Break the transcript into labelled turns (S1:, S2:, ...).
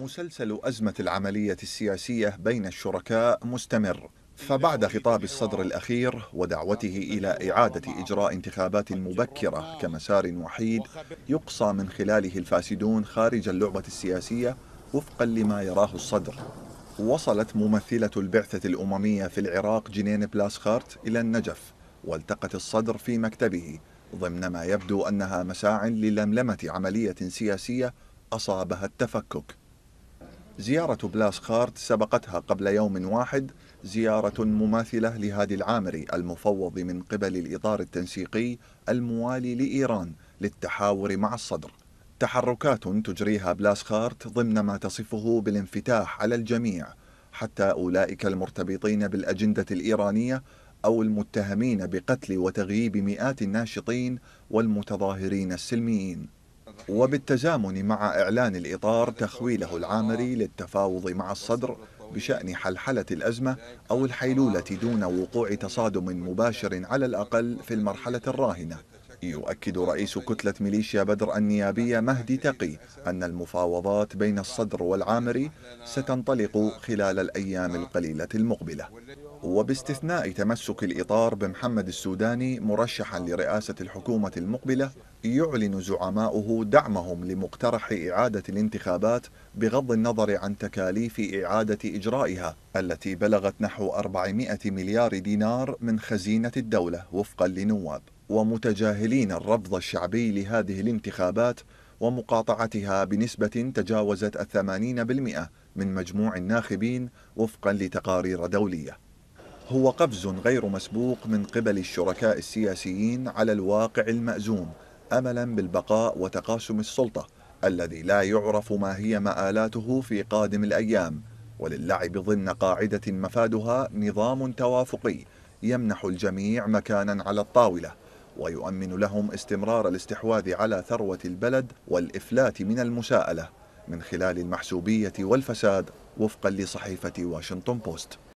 S1: مسلسل أزمة العملية السياسية بين الشركاء مستمر فبعد خطاب الصدر الأخير ودعوته إلى إعادة إجراء انتخابات مبكرة كمسار وحيد يقصى من خلاله الفاسدون خارج اللعبة السياسية وفقا لما يراه الصدر وصلت ممثلة البعثة الأممية في العراق جنين بلاسخارت إلى النجف والتقت الصدر في مكتبه ضمن ما يبدو أنها مساع للملمة عملية سياسية أصابها التفكك زيارة بلاسخارت سبقتها قبل يوم واحد زيارة مماثلة لهادي العامري المفوض من قبل الإطار التنسيقي الموالي لإيران للتحاور مع الصدر تحركات تجريها بلاسخارت ضمن ما تصفه بالانفتاح على الجميع حتى أولئك المرتبطين بالأجندة الإيرانية أو المتهمين بقتل وتغييب مئات الناشطين والمتظاهرين السلميين وبالتزامن مع إعلان الإطار تخويله العامري للتفاوض مع الصدر بشأن حلحلة الأزمة أو الحيلولة دون وقوع تصادم مباشر على الأقل في المرحلة الراهنة يؤكد رئيس كتلة ميليشيا بدر النيابية مهدي تقي أن المفاوضات بين الصدر والعامري ستنطلق خلال الأيام القليلة المقبلة وباستثناء تمسك الإطار بمحمد السوداني مرشحا لرئاسة الحكومة المقبلة يعلن زعماؤه دعمهم لمقترح إعادة الانتخابات بغض النظر عن تكاليف إعادة إجرائها التي بلغت نحو 400 مليار دينار من خزينة الدولة وفقا لنواب ومتجاهلين الرفض الشعبي لهذه الانتخابات ومقاطعتها بنسبة تجاوزت الثمانين بالمئة من مجموع الناخبين وفقا لتقارير دولية هو قفز غير مسبوق من قبل الشركاء السياسيين على الواقع المأزوم أملا بالبقاء وتقاسم السلطة الذي لا يعرف ما هي مآلاته في قادم الأيام وللعب ضمن قاعدة مفادها نظام توافقي يمنح الجميع مكانا على الطاولة ويؤمن لهم استمرار الاستحواذ على ثروة البلد والإفلات من المساءلة من خلال المحسوبية والفساد وفقا لصحيفة واشنطن بوست